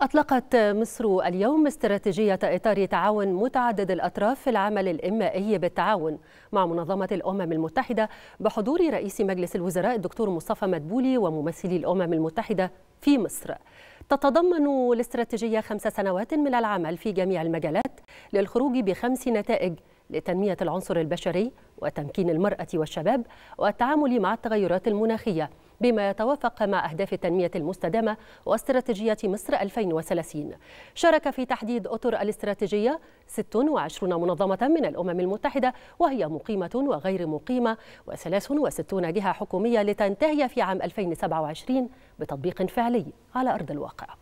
أطلقت مصر اليوم استراتيجية إطار تعاون متعدد الأطراف في العمل الإمائي بالتعاون مع منظمة الأمم المتحدة بحضور رئيس مجلس الوزراء الدكتور مصطفى مدبولي وممثلي الأمم المتحدة في مصر. تتضمن الاستراتيجية خمس سنوات من العمل في جميع المجالات للخروج بخمس نتائج لتنمية العنصر البشري وتمكين المرأة والشباب والتعامل مع التغيرات المناخية. بما يتوافق مع أهداف التنمية المستدامة واستراتيجية مصر 2030 شارك في تحديد أطر الاستراتيجية 26 منظمة من الأمم المتحدة وهي مقيمة وغير مقيمة و63 جهة حكومية لتنتهي في عام 2027 بتطبيق فعلي على أرض الواقع